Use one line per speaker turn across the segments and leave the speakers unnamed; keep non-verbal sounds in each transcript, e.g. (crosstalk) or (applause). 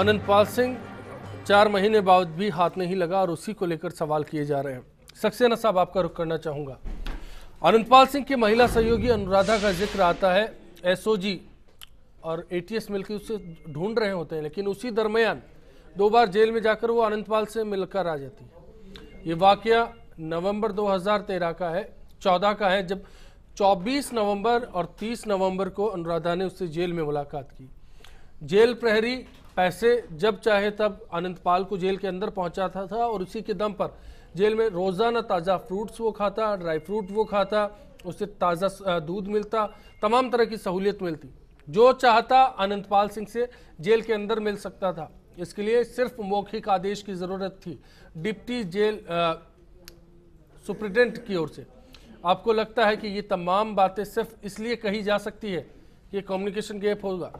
आनंद पाल सिंह चार महीने बाद भी हाथ नहीं लगा और उसी को लेकर सवाल किए जा रहे हैं सक्सेना साहब आपका रुख करना चाहूंगा आनंद पाल सिंह की महिला सहयोगी अनुराधा का जिक्र आता है एसओजी और एटीएस मिलकर उसे ढूंढ रहे होते हैं लेकिन उसी दरमियान दो बार जेल में जाकर वो आनंद पाल से मिलकर आ जाती है ये वाक्य नवंबर 2013 का है 14 का है जब 24 नवंबर और 30 नवंबर को अनुराधा ने उससे जेल में मुलाकात की जेल प्रहरी पैसे जब चाहे तब अनंत पाल को जेल के अंदर पहुंचाता था और उसी के दम पर जेल में रोज़ाना ताज़ा फ्रूट्स वो खाता ड्राई फ्रूट वो खाता उससे ताज़ा दूध मिलता तमाम तरह की सहूलियत मिलती जो चाहता अनंत पाल सिंह से जेल के अंदर मिल सकता था इसके लिए सिर्फ मौखिक आदेश की ज़रूरत थी डिप्टी जेल सुप्रिटेंडेंट की ओर से आपको लगता है कि ये तमाम बातें सिर्फ इसलिए कही जा सकती है कि कम्युनिकेशन गैप होगा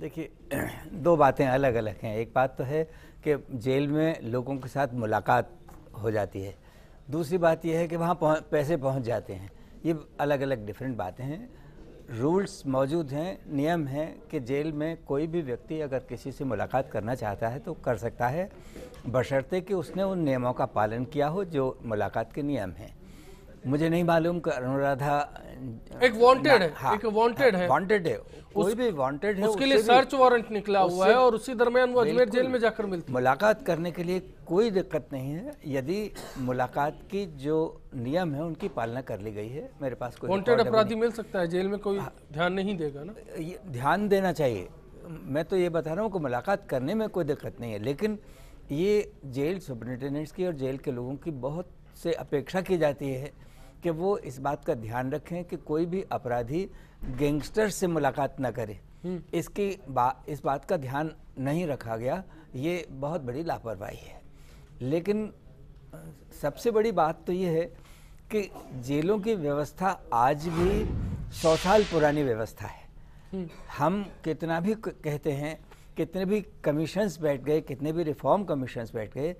देखिए (clears throat) दो बातें अलग अलग हैं एक बात तो है कि जेल में लोगों के साथ मुलाकात हो जाती है दूसरी बात यह है कि वहाँ पैसे पहुँच जाते हैं ये अलग अलग डिफरेंट बातें हैं रूल्स मौजूद हैं नियम हैं कि जेल में कोई भी व्यक्ति अगर किसी से मुलाकात करना चाहता है तो कर सकता है बशर्ते कि उसने उन नियमों का पालन किया हो जो मुलाकात के नियम हैं मुझे नहीं मालूम अनुराधा एक वांटेड है हाँ, एक वांटेड है वांटेड है कोई भी वांटेड है उसके लिए सर्च
वारंट निकला हुआ है और उसी दरमियान वो अजमेर जेल में
जाकर मिलती मुलाकात करने के लिए कोई दिक्कत नहीं है यदि मुलाकात की जो नियम है उनकी पालना कर ली गई है मेरे पास कोई वांटेड अपराधी
मिल सकता है जेल में कोई हाँ। ध्यान नहीं देगा ना
ध्यान देना चाहिए मैं तो ये बता रहा हूँ कि मुलाकात करने में कोई दिक्कत नहीं है लेकिन ये जेल सुपरिटेंडेंट्स की और जेल के लोगों की बहुत से अपेक्षा की जाती है कि वो इस बात का ध्यान रखें कि कोई भी अपराधी गैंगस्टर से मुलाकात ना करे हम्म। इसकी बा इस बात का ध्यान नहीं रखा गया ये बहुत बड़ी लापरवाही है लेकिन सबसे बड़ी बात तो ये है कि जेलों की व्यवस्था आज भी सौ साल पुरानी व्यवस्था है हम्म। हम कितना भी कहते हैं कितने भी कमीशंस बैठ गए कितने भी रिफॉर्म कमीशंस बैठ गए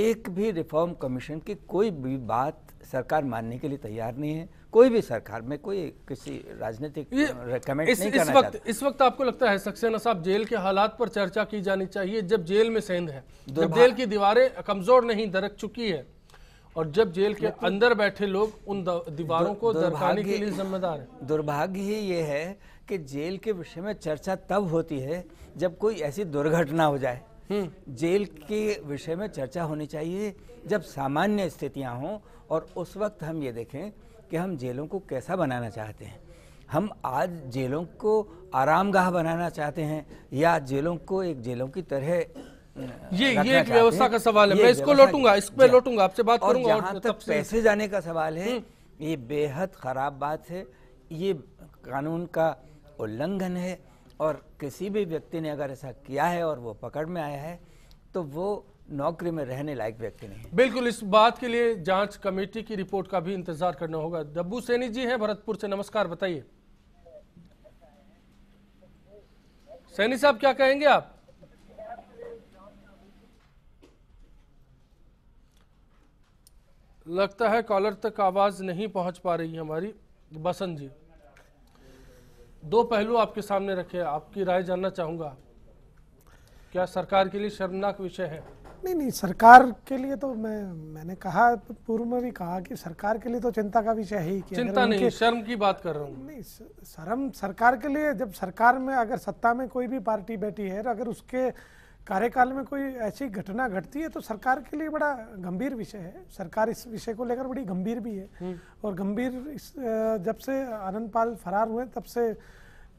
एक भी रिफॉर्म कमीशन की कोई भी बात सरकार मानने के लिए तैयार नहीं है कोई भी सरकार में कोई किसी राजनीतिक कमेंट इस, नहीं इस करना वक्त
इस वक्त आपको लगता है सक्सेना साहब जेल के हालात पर चर्चा की जानी चाहिए जब जेल में सेंध है जब जेल की दीवारें कमजोर नहीं दरक चुकी है और जब जेल के अंदर
बैठे लोग उन दीवारों को दरकाने के लिए जिम्मेदार है दुर्भाग्य ही ये है कि जेल के विषय में चर्चा तब होती है जब कोई ऐसी दुर्घटना हो जाए हम्म। जेल के विषय में चर्चा होनी चाहिए जब सामान्य स्थितियाँ हों और उस वक्त हम ये देखें कि हम जेलों को कैसा बनाना चाहते हैं हम आज जेलों को आरामगाह बनाना चाहते हैं या जेलों को एक जेलों की तरह ये ये एक व्यवस्था का सवाल है मैं इसको लौटूंगा इस पर लौटूंगा आपसे बात और करूंगा और तक पैसे जाने का सवाल है हम्म। ये बेहद खराब बात है ये कानून का उल्लंघन है और किसी भी व्यक्ति ने अगर ऐसा किया है और वो पकड़ में आया है तो वो नौकरी में रहने लायक व्यक्ति नहीं
बिल्कुल इस बात के लिए जांच कमेटी की रिपोर्ट का भी इंतजार करना होगा डब्बू सैनी जी हैं भरतपुर से नमस्कार बताइए सैनी साहब क्या कहेंगे आप लगता है कॉलर तक आवाज नहीं पहुंच पा रही है हमारी बसंत जी दो पहलू आपके सामने रखे आपकी राय जानना चाहूंगा क्या सरकार के लिए शर्मनाक विषय है
नहीं नहीं सरकार के लिए तो मैं मैंने कहा पूर्व में भी कहा कि सरकार के लिए तो चिंता का विषय है ही चिंता नहीं
शर्म की बात कर रहा हूँ नहीं
शर्म सरकार के लिए जब सरकार में अगर सत्ता में कोई भी पार्टी बैठी है तो अगर उसके कार्यकाल में कोई ऐसी घटना घटती है तो सरकार के लिए बड़ा गंभीर विषय है सरकार इस विषय को लेकर बड़ी गंभीर भी है हम्म। और गंभीर जब से आनंद पाल फरार हुए तब से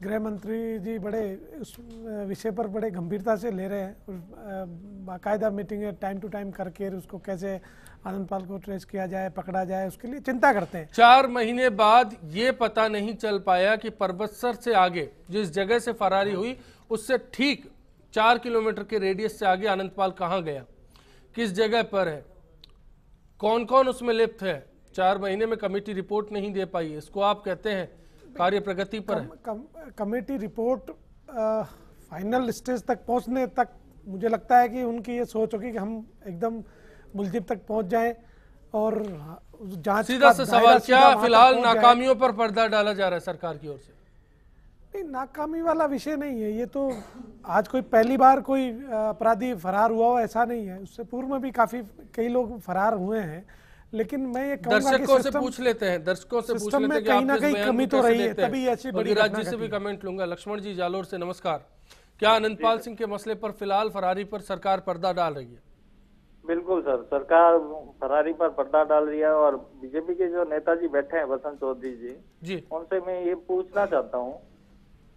गृह मंत्री जी बड़े उस विषय पर बड़े गंभीरता से ले रहे हैं बाकायदा मीटिंग टाइम टू टाइम करके उसको कैसे आनंद पाल को ट्रेस किया जाए पकड़ा जाए उसके लिए चिंता करते हैं
चार महीने बाद ये पता नहीं चल पाया कि परबतसर से आगे जिस जगह से फरारी हुई उससे ठीक चार किलोमीटर के रेडियस से आगे आनंद पाल कहाँ गया किस जगह पर है कौन कौन उसमें लिप्त है चार महीने में कमेटी रिपोर्ट नहीं दे पाई इसको आप कहते हैं कार्य प्रगति पर
कम, कम, कमेटी रिपोर्ट फाइनल स्टेज तक पहुंचने तक मुझे लगता है कि उनकी ये सोच होगी कि हम एकदम मुलजिम तक पहुंच जाएं और जांच सीधा से सवाल क्या फिलहाल नाकामियों
पर पर्दा डाला जा रहा है सरकार की ओर से
नहीं नाकामी वाला विषय नहीं है ये तो आज कोई पहली बार कोई अपराधी फरार हुआ हो ऐसा नहीं है उससे पूर्व में भी काफ़ी कई लोग फरार हुए हैं लेकिन मैं ये दर्शकों से पूछ
लेते हैं दर्शकों से पूछ लेते हैं कहीं ना कहीं कमी तो रही है तभी ऐसी बड़ी राज्य से भी कमेंट लूंगा लक्ष्मण जी जालोर से नमस्कार क्या अनंतपाल सिंह के मसले पर फिलहाल फरारी पर सरकार पर्दा डाल रही है बिल्कुल सर सरकार फरारी पर पर्दा डाल रही है और बीजेपी के जो नेताजी बैठे हैं वसंत चौधरी जी जी उनसे मैं ये पूछना चाहता हूँ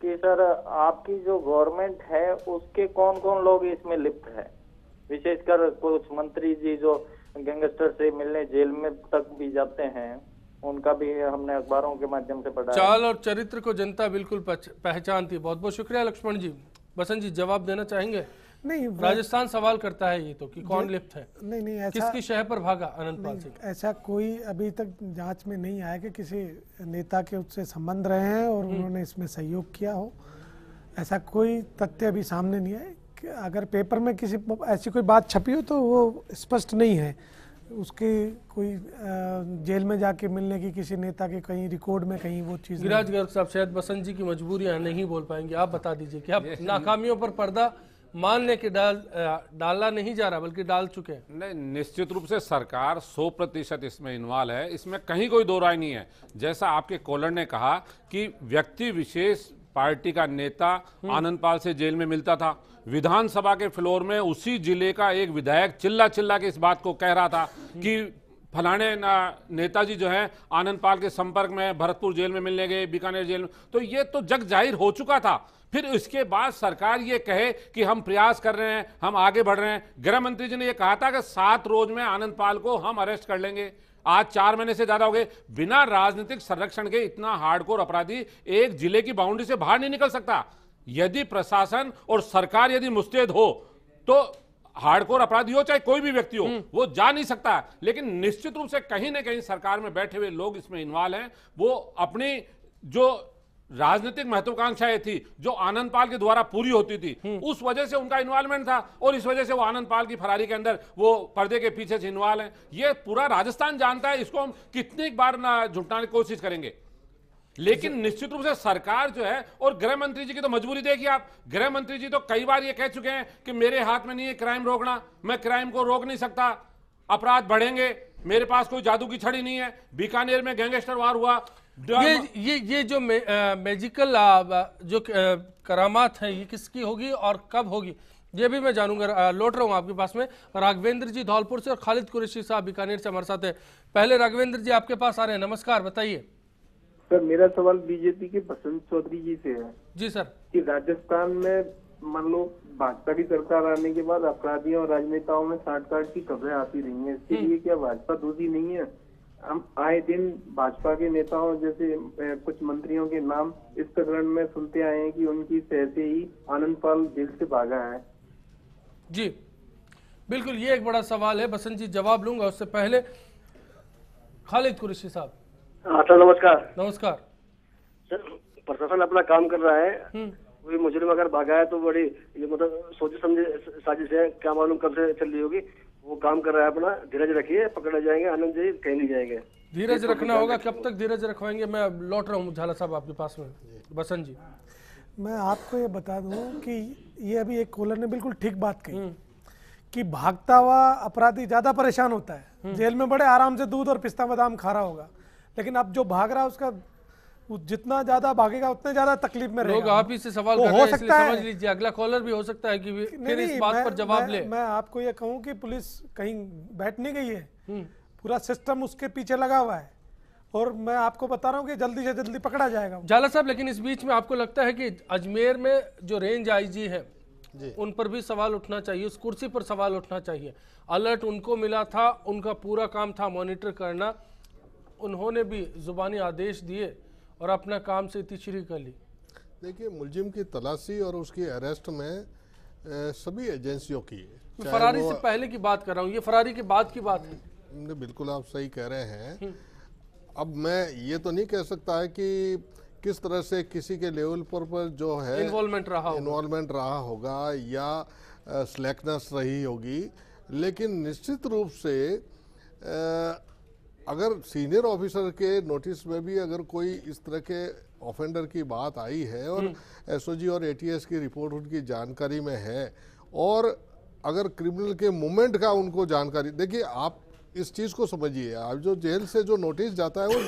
कि सर आपकी जो गवर्नमेंट है उसके कौन कौन लोग इसमें लिप्त है विशेषकर कुछ मंत्री जी जो गैंगस्टर से मिलने जेल में तक भी जाते हैं उनका भी हमने अखबारों के माध्यम से पढ़ा चाल और चरित्र को जनता बिल्कुल पहचानती बहुत बहुत शुक्रिया लक्ष्मण जी बसंत जी जवाब देना चाहेंगे
नहीं राजस्थान
सवाल करता है ये तो कि कौन लिप्त है
नहीं नहीं ऐसा किसकी
शह पर भागा अनंतपाल सिंह
ऐसा कोई अभी तक जांच में नहीं आया कि किसी नेता के उससे संबंध रहे हैं और हम्म। उन्होंने इसमें सहयोग किया हो ऐसा कोई तथ्य अभी सामने नहीं आया अगर पेपर में किसी ऐसी कोई बात छपी हो तो वो स्पष्ट नहीं है उसके कोई जेल में जाके मिलने की किसी नेता के कहीं रिकॉर्ड में कहीं वो चीज गिराज
गर्ग साहब शायद बसंत जी की मजबूरियां नहीं बोल पाएंगे आप बता दीजिए क्या नाकामियों पर पर्दा मानने के डाल
डाला नहीं जा रहा बल्कि डाल चुके हैं नहीं निश्चित रूप से सरकार 100 प्रतिशत इसमें इन्वॉल्व है इसमें कहीं कोई दो राय नहीं है जैसा आपके कॉलर ने कहा कि व्यक्ति विशेष पार्टी का नेता हम्म। आनंद पाल से जेल में मिलता था विधानसभा के फ्लोर में उसी जिले का एक विधायक चिल्ला चिल्ला के इस बात को कह रहा था कि फलाने नेताजी जो है आनंद पाल के संपर्क में भरतपुर जेल में मिलने गए बीकानेर जेल में तो ये तो जग जाहिर हो चुका था फिर इसके बाद सरकार ये कहे कि हम प्रयास कर रहे हैं हम आगे बढ़ रहे हैं गृह मंत्री जी ने यह कहा था कि सात रोज में आनंद पाल को हम अरेस्ट कर लेंगे आज चार महीने से ज्यादा हो गए बिना राजनीतिक संरक्षण के इतना हार्डकोर अपराधी एक जिले की बाउंड्री से बाहर नहीं निकल सकता यदि प्रशासन और सरकार यदि मुस्तैद हो तो हार्डकोर अपराधी हो चाहे कोई भी व्यक्ति हो हम्म। वो जा नहीं सकता लेकिन निश्चित रूप से कहीं ना कहीं सरकार में बैठे हुए लोग इसमें इन्वॉल्व हैं वो अपनी जो राजनीतिक महत्वाकांक्षाएं थी जो आनंद पाल के द्वारा पूरी होती थी हम्म। उस वजह से उनका इन्वॉल्वमेंट था और इस वजह से वो आनंद पाल की फरारी के अंदर वो पर्दे के पीछे से इन्वॉल्व है ये पूरा राजस्थान जानता है इसको हम कितनी बार ना की कोशिश करेंगे लेकिन निश्चित रूप से सरकार जो है और गृह मंत्री जी की तो मजबूरी देखिए आप गृह मंत्री जी तो कई बार ये कह चुके हैं कि मेरे हाथ में नहीं है क्राइम रोकना मैं क्राइम को रोक नहीं सकता अपराध बढ़ेंगे मेरे पास कोई जादू की छड़ी नहीं है बीकानेर में गैंगस्टर वार हुआ ये ये ये जो मे, आ, मेजिकल
आ, जो करामात है ये किसकी होगी और कब होगी ये भी मैं जानूंगा लौट रहा हूँ आपके पास में राघवेंद्र जी धौलपुर से और खालिद कुरेशी साहब बीकानेर से हमारे साथ है पहले राघवेंद्र जी आपके पास आ रहे हैं नमस्कार बताइए सर मेरा सवाल बीजेपी के बसंत चौधरी जी से है जी सर कि राजस्थान में मान लो भाजपा की सरकार आने के बाद अपराधियों और राजनेताओं में काट की खबरें आती रही हैं इसके हम्म। लिए क्या भाजपा दोषी नहीं है हम आए दिन भाजपा के नेताओं जैसे कुछ मंत्रियों के नाम इस प्रकरण में सुनते आए हैं कि उनकी सहसे ही आनंद पाल जेल से भागा है जी बिल्कुल ये एक बड़ा सवाल है बसंत जी जवाब लूंगा उससे पहले खालिद कुरेशी साहब
हाँ सर नमस्कार
नमस्कार सर प्रशासन अपना काम कर रहा है कोई हम्म। मुजरिम अगर भागा है तो बड़ी ये मतलब सोचे समझे साजिश है क्या मालूम कब से चल रही होगी वो काम कर रहा है अपना धीरज रखिए पकड़े जाएंगे आनंद जी कहीं नहीं जाएंगे धीरज रखना होगा कब तक धीरज रखवाएंगे मैं लौट रहा हूँ झाला साहब आपके पास में बसंत जी
मैं आपको ये बता दूं कि ये अभी एक कॉलर ने बिल्कुल ठीक बात कही हम्म। कि भागता हुआ अपराधी ज्यादा परेशान होता है हम्म। जेल में बड़े आराम से दूध और पिस्ता बादाम खा रहा होगा लेकिन अब जो भाग रहा है उसका जितना ज्यादा भागेगा उतने ज्यादा तकलीफ में रहेगा आप ही से सवाल हो सकता है समझ
लीजिए अगला कॉलर भी हो सकता है कि फिर इस बात पर जवाब ले
मैं आपको ये कहूँ कि पुलिस कहीं बैठ नहीं गई है हम्म। पूरा सिस्टम उसके पीछे लगा हुआ है और मैं आपको बता रहा हूँ कि जल्दी से जल्दी पकड़ा जाएगा
झाला साहब लेकिन इस बीच में आपको लगता है कि अजमेर में जो रेंज आईजी है उन पर भी सवाल उठना चाहिए उस कुर्सी पर सवाल उठना चाहिए अलर्ट उनको मिला था उनका पूरा काम था मॉनिटर करना उन्होंने भी ज़ुबानी आदेश दिए और अपना काम से तिचरी कर ली
देखिए मुलजिम की तलाशी और उसकी अरेस्ट में ए, सभी एजेंसियों की फरारी से
पहले की बात कर रहा हूँ ये फरारी के बाद की बात
है बिल्कुल आप सही कह रहे हैं हम्म। अब मैं ये तो नहीं कह सकता है कि किस तरह से किसी के लेवल पर, पर जो है इन्वॉल्वमेंट रहा इन्वॉल्वमेंट रहा होगा या स्लैकनेस रही होगी लेकिन निश्चित रूप से आ, अगर सीनियर ऑफिसर के नोटिस में भी अगर कोई इस तरह के ऑफेंडर की बात आई है और हम्म। एसओजी और एटीएस की रिपोर्ट उनकी जानकारी में है और अगर क्रिमिनल के मूवमेंट का उनको जानकारी देखिए आप इस चीज़ को समझिए आप जो जेल से जो नोटिस जाता है वो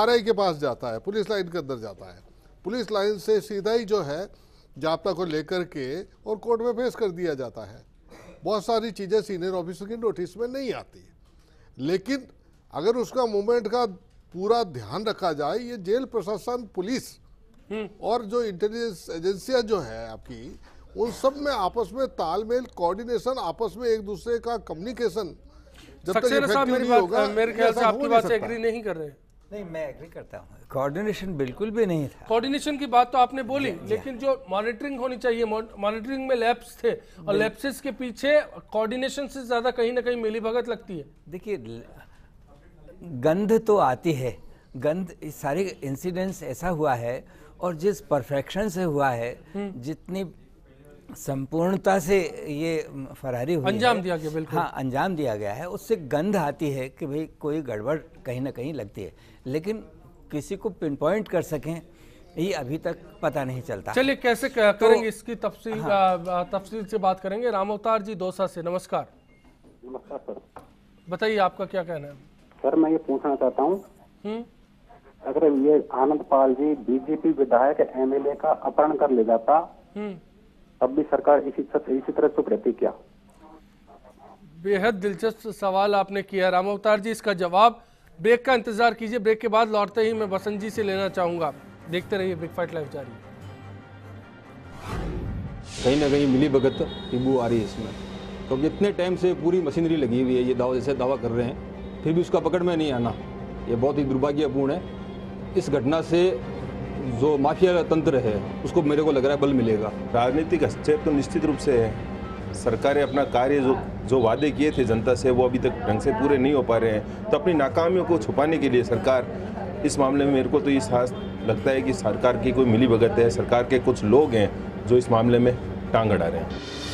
आरआई के पास जाता है पुलिस लाइन के अंदर जाता है पुलिस लाइन से सीधा ही जो है जाप्ता को लेकर के और कोर्ट में पेश कर दिया जाता है बहुत सारी चीज़ें सीनियर ऑफिसर की नोटिस में नहीं आती लेकिन अगर उसका मूवमेंट का पूरा ध्यान रखा जाए ये जेल प्रशासन पुलिस हम्म। और जो इंटेलिजेंस एजेंसियां जो है आपकी उन सब में आपस में तालमेल कोऑर्डिनेशन आपस में एक दूसरे का कम्युनिकेशन जब तक मेरी बात मेरे ख्याल से आपकी बात
एग्री नहीं कर रहे
नहीं मैं एग्री करता
हूँ कोऑर्डिनेशन बिल्कुल भी नहीं
था कोऑर्डिनेशन की बात तो आपने बोली लेकिन जो मॉनिटरिंग होनी चाहिए मॉनिटरिंग में लैप्स थे और लैप्सेस के
पीछे कोऑर्डिनेशन से ज़्यादा कहीं ना कहीं मिली भगत लगती है देखिए गंध तो आती है गंध सारे इंसिडेंट्स ऐसा हुआ है और जिस परफेक्शन से हुआ है हम्म। जितनी संपूर्णता से ये फरारी हुई अंजाम दिया गया बिल्कुल हाँ अंजाम दिया गया है उससे गंध आती है कि भाई कोई गड़बड़ कहीं ना कहीं लगती है लेकिन किसी को पिन पॉइंट कर सकें ये अभी तक पता नहीं चलता चलिए
कैसे तो, करेंगे इसकी तफसील हाँ। तफसील से बात करेंगे राम अवतार जी दोसा से नमस्कार नमस्कार सर बताइए आपका क्या कहना है सर मैं ये पूछना चाहता हूँ हम्म। अगर ये आनंद पाल जी बीजेपी विधायक एमएलए का अपहरण कर ले जाता हम्म। तब भी सरकार इसी तरह इसी तरह चुप रहती क्या बेहद दिलचस्प सवाल आपने किया राम अवतार जी इसका जवाब ब्रेक का इंतजार कीजिए ब्रेक के बाद लौटते ही मैं बसंत जी से लेना चाहूंगा देखते रहिए बिग फाइट लाइव जारी
कहीं ना कहीं मिली भगत टिब्बू आ रही है इसमें तो इतने टाइम से पूरी मशीनरी लगी हुई है ये दावा जैसे दावा कर रहे हैं फिर भी उसका पकड़ में नहीं आना ये बहुत ही दुर्भाग्यपूर्ण है इस घटना से जो माफिया तंत्र है उसको मेरे को लग रहा है बल मिलेगा राजनीतिक हस्तक्षेप तो निश्चित रूप से है सरकारें अपना कार्य जो जो वादे किए थे जनता से वो अभी तक ढंग से पूरे नहीं हो पा रहे हैं तो अपनी नाकामियों को छुपाने के लिए सरकार इस मामले में मेरे को तो ये साहस लगता है कि सरकार की कोई मिली भगत है सरकार के कुछ लोग हैं जो इस मामले में टांग अड़ा रहे हैं